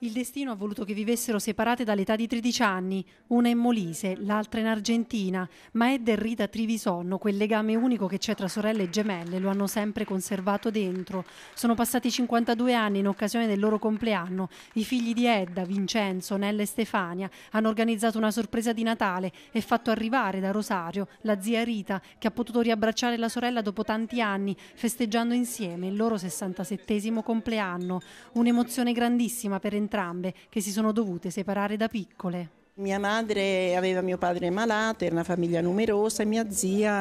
Il destino ha voluto che vivessero separate dall'età di 13 anni, una in Molise, l'altra in Argentina, ma Ed e Rita Trivisonno, quel legame unico che c'è tra sorelle e gemelle, lo hanno sempre conservato dentro. Sono passati 52 anni in occasione del loro compleanno. I figli di Edda, Vincenzo, Nella e Stefania hanno organizzato una sorpresa di Natale e fatto arrivare da Rosario la zia Rita, che ha potuto riabbracciare la sorella dopo tanti anni, festeggiando insieme il loro 67 compleanno. Un'emozione grandissima per entrambi entrambe, che si sono dovute separare da piccole. Mia madre aveva mio padre malato, era una famiglia numerosa e mia zia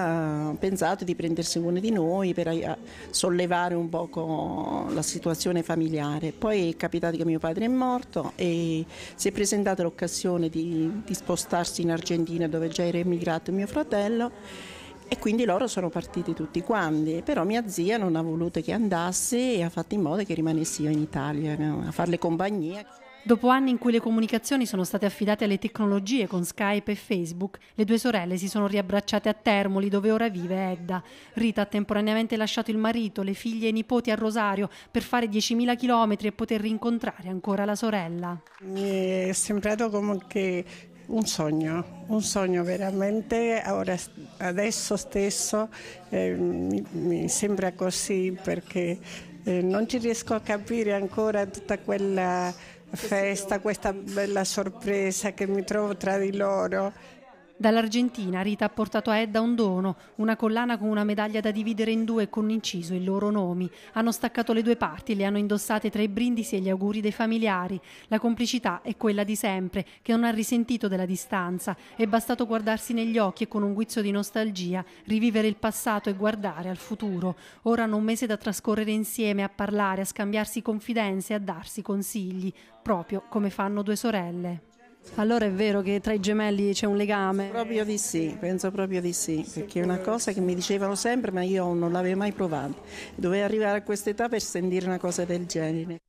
ha pensato di prendersi uno di noi per sollevare un poco la situazione familiare. Poi è capitato che mio padre è morto e si è presentata l'occasione di, di spostarsi in Argentina dove già era emigrato mio fratello e quindi loro sono partiti tutti quanti, però mia zia non ha voluto che andassi e ha fatto in modo che rimanessi io in Italia a farle compagnia. Dopo anni in cui le comunicazioni sono state affidate alle tecnologie con Skype e Facebook, le due sorelle si sono riabbracciate a Termoli, dove ora vive Edda. Rita ha temporaneamente lasciato il marito, le figlie e i nipoti a Rosario per fare 10.000 km e poter rincontrare ancora la sorella. Mi è sembrato come che un sogno, un sogno veramente, Ora, adesso stesso eh, mi, mi, sembra così perché eh, non ci riesco a capire ancora tutta quella festa, questa bella sorpresa che mi trovo tra di loro. Dall'Argentina Rita ha portato a Edda un dono, una collana con una medaglia da dividere in due con inciso i loro nomi. Hanno staccato le due parti, e le hanno indossate tra i brindisi e gli auguri dei familiari. La complicità è quella di sempre, che non ha risentito della distanza. È bastato guardarsi negli occhi e con un guizzo di nostalgia rivivere il passato e guardare al futuro. Ora hanno un mese da trascorrere insieme, a parlare, a scambiarsi confidenze, a darsi consigli, proprio come fanno due sorelle. Allora è vero che tra i gemelli c'è un legame? Proprio di sì, penso proprio di sì, perché è una cosa che mi dicevano sempre ma io non l'avevo mai provata. Dovevo arrivare a questa età per sentire una cosa del genere.